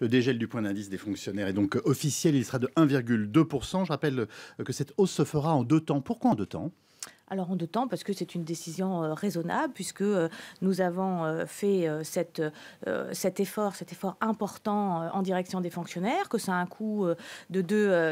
Le dégel du point d'indice des fonctionnaires est donc euh, officiel. Il sera de 1,2%. Je rappelle euh, que cette hausse se fera en deux temps. Pourquoi en deux temps alors en deux temps, parce que c'est une décision euh, raisonnable, puisque euh, nous avons euh, fait cette, cet effort, cet effort important en direction des fonctionnaires, que ça a un coût de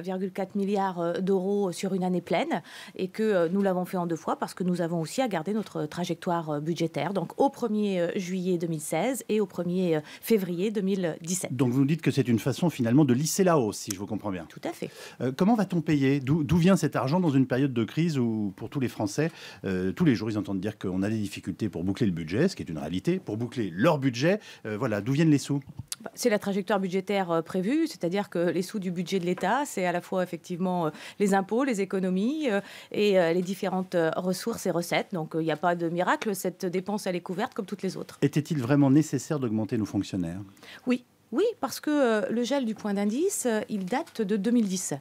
2,4 milliards d'euros sur une année pleine, et que nous l'avons fait en deux fois, parce que nous avons aussi à garder notre trajectoire budgétaire, donc au 1er juillet 2016 et au 1er février 2017. Donc vous nous dites que c'est une façon finalement de lisser la hausse, si je vous comprends bien. Tout à fait. comment va-t-on payer D'où vient cet argent dans une période de crise où pour tous les Français, euh, tous les jours, ils entendent dire qu'on a des difficultés pour boucler le budget, ce qui est une réalité, pour boucler leur budget. Euh, voilà, d'où viennent les sous bah, c'est la trajectoire budgétaire euh, prévue, c'est-à-dire que les sous du budget de l'État, c'est à la fois effectivement les impôts, les économies et les différentes ressources et recettes. Donc il n'y a pas de miracle, cette dépense, elle est couverte comme toutes les autres. Était-il vraiment nécessaire d'augmenter nos fonctionnaires Oui, oui, parce que euh, le gel du point d'indice, euh, il date de 2010.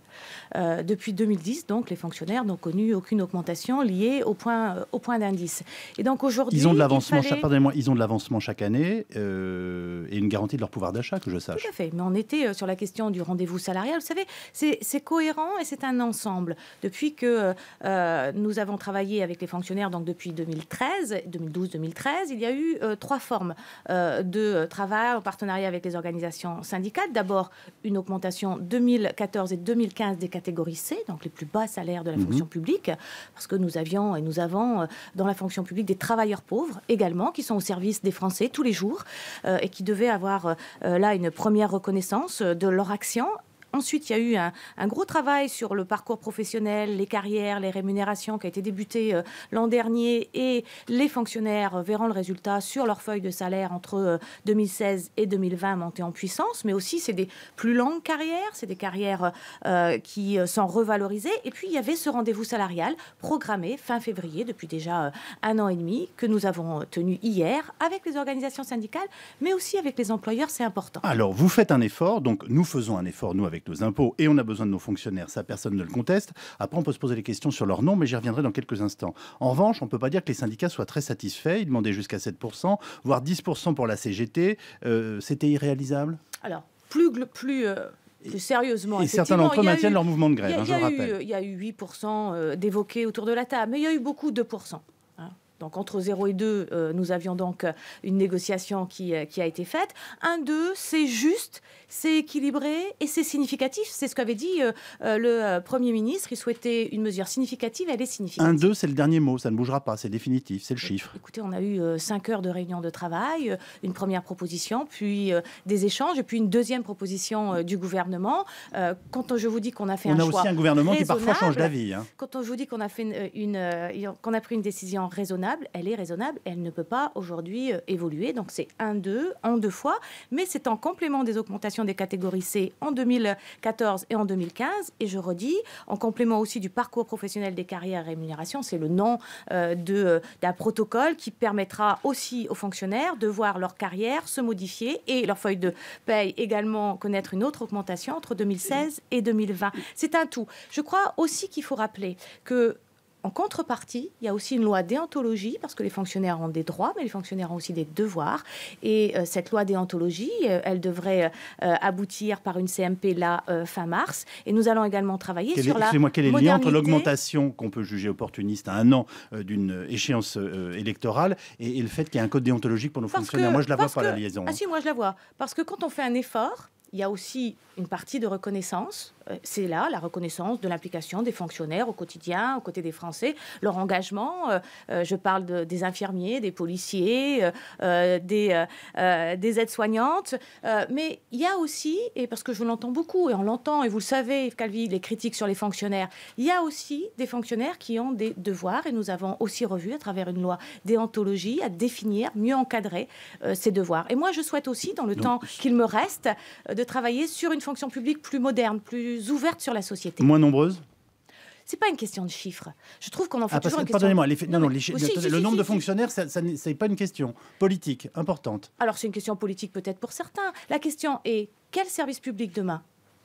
Euh, depuis 2010, donc, les fonctionnaires n'ont connu aucune augmentation liée au point, au point d'indice. Et donc aujourd'hui, ils ont de l'avancement. chaque année et une garantie de leur pouvoir d'achat, que je sache. Tout à fait. Mais on était sur la question du rendez-vous salarial. Vous savez, c'est cohérent et c'est un ensemble. Depuis que nous avons travaillé avec les fonctionnaires, donc depuis 2013, 2012-2013, il y a eu trois formes de travail en partenariat avec les organisations syndicate. D'abord, une augmentation 2014 et 2015 des catégories C, donc les plus bas salaires de la mhm. fonction publique, parce que nous avions et nous avons euh, dans la fonction publique des travailleurs pauvres également, qui sont au service des Français tous les jours euh, et qui devaient avoir euh, là une première reconnaissance de leur action Ensuite, il y a eu un, gros travail sur le parcours professionnel, les carrières, les rémunérations qui a été débuté euh, l'an dernier et les fonctionnaires euh, verront le résultat sur leur feuille de salaire entre 2016 euh, et 2020 monter en puissance. Mais aussi, c'est des plus longues carrières, c'est des carrières qui sont revalorisées. Et puis, il y avait ce rendez-vous salarial programmé fin février depuis déjà un an et demi que nous avons tenu hier avec les organisations syndicales, mais aussi avec les employeurs. C'est important. Alors, vous faites un effort, donc nous faisons un effort, nous, avec nos impôts et on a besoin de nos fonctionnaires, ça personne ne le conteste. Après, on peut se poser des questions sur leur nom, mais j'y reviendrai dans quelques instants. En revanche, on ne peut pas dire que les syndicats soient très satisfaits. Ils demandaient jusqu'à 7%, voire 10% pour la CGT. Euh, c'était irréalisable Alors, plus... Euh, plus sérieusement. Et certains maintiennent leur mouvement de grève, Il y a hein, eu 8% euh, d'évoqués autour de la table, mais il y a eu beaucoup de 2%. Donc entre 0 et 2, euh, nous avions donc euh, une négociation euh, qui, a été faite. 2, c'est juste, c'est équilibré et c'est significatif. C'est ce qu'avait dit le Premier ministre. Il souhaitait une mesure significative, elle est significative. 2, c'est le dernier mot, ça ne bougera pas, c'est définitif, c'est le chiffre. Écoutez, on a eu 5 heures de réunion de travail, une première proposition, puis des échanges, et puis une deuxième proposition du gouvernement. quand je vous dis qu'on a fait un choix... On a aussi un gouvernement qui parfois change d'avis. Hein. Quand je vous dis qu'on a, qu'on a pris une décision raisonnable, elle est raisonnable, elle ne peut pas aujourd'hui euh, évoluer. Donc c'est un deux en deux fois, mais c'est en complément des augmentations des catégories C en 2014 et en 2015. Et je redis, en complément aussi du parcours professionnel des carrières et rémunérations, c'est le nom euh, euh, d'un protocole qui permettra aussi aux fonctionnaires de voir leur carrière se modifier et leur feuille de paye également connaître une autre augmentation entre 2016 et 2020. C'est un tout. Je crois aussi qu'il faut rappeler que en contrepartie, il y a aussi une loi déontologie, parce que les fonctionnaires ont des droits, mais les fonctionnaires ont aussi des devoirs. Et euh, cette loi déontologie, euh, elle devrait euh, aboutir par une CMP là fin mars. Et nous allons également travailler quel sur est, excusez moi quel est le lien entre l'augmentation qu'on peut juger opportuniste à un an d'une échéance électorale et, le fait qu'il y ait un code déontologique pour nos fonctionnaires Moi, je la vois par la liaison. Ah hein. si, moi je la vois. Parce que quand on fait un effort, il y a aussi une partie de reconnaissance. Euh, c'est là la reconnaissance de l'implication des fonctionnaires au quotidien, aux côtés des Français, leur engagement. Euh, euh, je parle des infirmiers, des policiers, des, des aides-soignantes. mais il y a aussi, et parce que je l'entends beaucoup, et on l'entend, et vous le savez, Calvi, les critiques sur les fonctionnaires, il y a aussi des fonctionnaires qui ont des devoirs, et nous avons aussi revu à travers une loi déontologie à définir, mieux encadrer ces devoirs. Et moi, je souhaite aussi, dans le temps qu'il me reste, de travailler sur une fonction publique plus moderne, plus ouverte sur la société. Moins nombreuse n'est pas une question de chiffres. Je trouve qu'on en ah, fait toujours une question. non, le nombre de fonctionnaires, ça, n'est pas une question politique importante. Alors c'est une question politique peut-être pour certains. La question est quel service public demain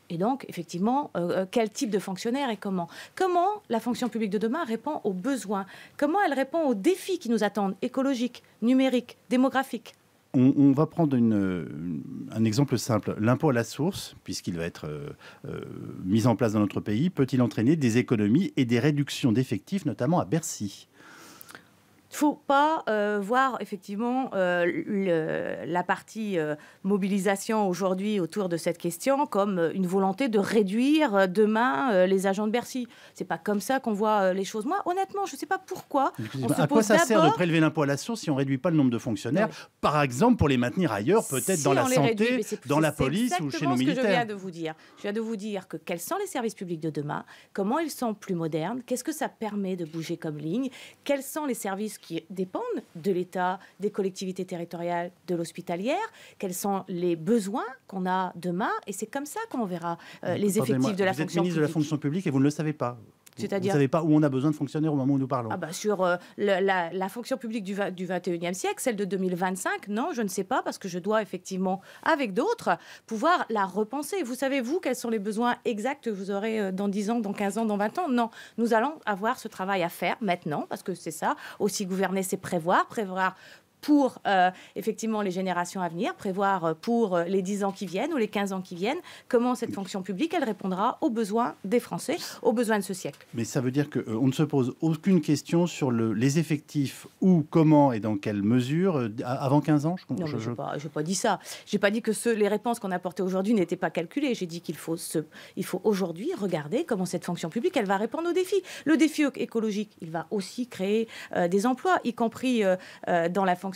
et donc, effectivement, euh, euh, quel type de fonctionnaire et comment Comment la fonction publique de demain répond aux besoins Comment elle répond aux défis qui nous attendent écologiques, numériques, démographiques on, va prendre un exemple simple. L'impôt à la source, puisqu'il va être euh, euh, mis en place dans notre pays, peut-il entraîner des économies et des réductions d'effectifs, notamment à Bercy faut pas euh, voir effectivement euh, la partie euh, mobilisation aujourd'hui autour de cette question comme une volonté de réduire demain les agents de Bercy. C'est pas comme ça qu'on voit les choses. Moi, honnêtement, je sais pas pourquoi. à quoi ça sert de prélever l'impôt à la si on réduit pas le nombre de fonctionnaires, par exemple, pour les maintenir ailleurs, peut-être dans la santé, dans la police ou chez nos militaires. C'est ce que je viens de vous dire. Je viens de vous dire que quels sont les services publics de demain, comment ils sont plus modernes, qu'est-ce que ça permet de bouger comme ligne, quels sont les services qui dépendent de l'État, des collectivités territoriales, de l'hospitalière, quels sont les besoins qu'on a demain, et c'est comme ça qu'on verra euh, les effectifs de la vous êtes ministre de la fonction publique et vous ne le savez pas dire Vous ne savez pas où on a besoin de fonctionnaires au moment où nous parlons. Ah bah, sur euh, la, fonction publique du, du 21e siècle, celle de 2025, non, je ne sais pas, parce que je dois effectivement, avec d'autres, pouvoir la repenser. Vous savez, vous, quels sont les besoins exacts que vous aurez euh, dans 10 ans, dans 15 ans, dans 20 ans Non, nous allons avoir ce travail à faire maintenant, parce que c'est ça, aussi gouverner, c'est prévoir, prévoir pour euh, effectivement les générations à venir, prévoir euh, pour euh, les 10 ans qui viennent ou les 15 ans qui viennent comment cette fonction publique elle répondra aux besoins des Français, aux besoins de ce siècle. Mais ça veut dire qu'on on ne se pose aucune question sur le, les effectifs, où, comment et dans quelle mesure avant 15 ans Je n'ai je, je... pas, pas, dit ça. J'ai pas dit que les réponses qu'on apportait aujourd'hui n'étaient pas calculées. J'ai dit qu'il faut, il faut aujourd'hui regarder comment cette fonction publique elle va répondre aux défis. Le défi écologique, il va aussi créer des emplois, y compris dans la fonction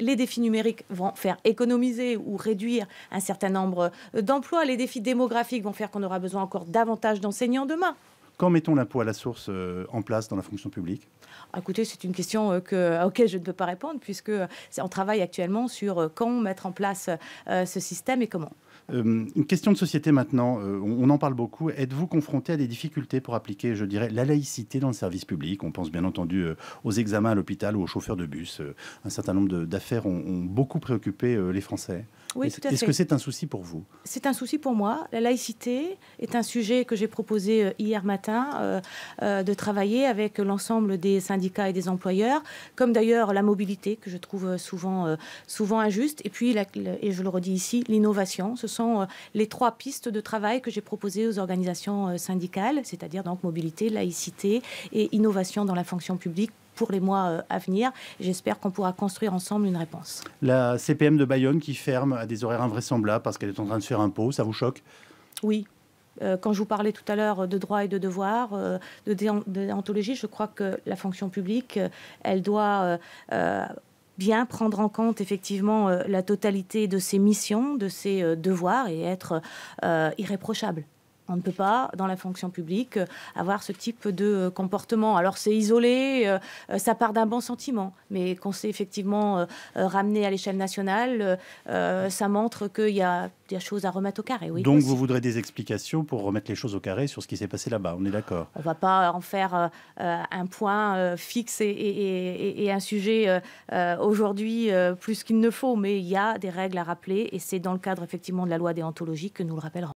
les défis numériques vont faire économiser ou réduire un certain nombre euh, d'emplois. Les défis démographiques vont faire qu'on aura besoin encore davantage d'enseignants demain. Quand mettons l'impôt à la source euh, en place dans la fonction publique ah, Écoutez, c'est une question à euh, laquelle je ne peux pas répondre puisque on travaille actuellement sur quand mettre en place ce système et comment. Euh, une question de société maintenant, euh, on, en parle beaucoup. Êtes-vous confronté à des difficultés pour appliquer, je dirais, la laïcité dans le service public On pense bien entendu euh, aux examens à l'hôpital ou aux chauffeurs de bus. un certain nombre d'affaires ont, beaucoup préoccupé les Français. Oui, Est-ce que c'est un souci pour vous C'est un souci pour moi. La laïcité est un sujet que j'ai proposé hier matin de travailler avec l'ensemble des syndicats et des employeurs, comme d'ailleurs la mobilité que je trouve souvent, souvent injuste. Et puis, la, et je le redis ici, l'innovation sont euh, les trois pistes de travail que j'ai proposées aux organisations euh, syndicales, c'est-à-dire donc mobilité, laïcité et innovation dans la fonction publique pour les mois euh, à venir. J'espère qu'on pourra construire ensemble une réponse. La CPM de Bayonne qui ferme à des horaires invraisemblables parce qu'elle est en train de faire un pot, ça vous choque Oui, quand je vous parlais tout à l'heure de droit et de devoir, de déontologie, je crois que la fonction publique, elle doit bien prendre en compte effectivement euh, la totalité de ses missions, de ses euh, devoirs et être euh, irréprochable. On ne peut pas, dans la fonction publique, euh, avoir ce type de euh, comportement. Alors c'est isolé, euh, ça part d'un bon sentiment, mais qu'on s'est effectivement ramené à l'échelle nationale, ça montre qu'il y a des choses à remettre au carré. Oui, Donc vous voudrez des explications pour remettre les choses au carré sur ce qui s'est passé là-bas, on est d'accord On ne va pas en faire un point fixe et, un sujet aujourd'hui plus qu'il ne faut, mais il y a des règles à rappeler et c'est dans le cadre effectivement de la loi déontologique que nous le rappellerons.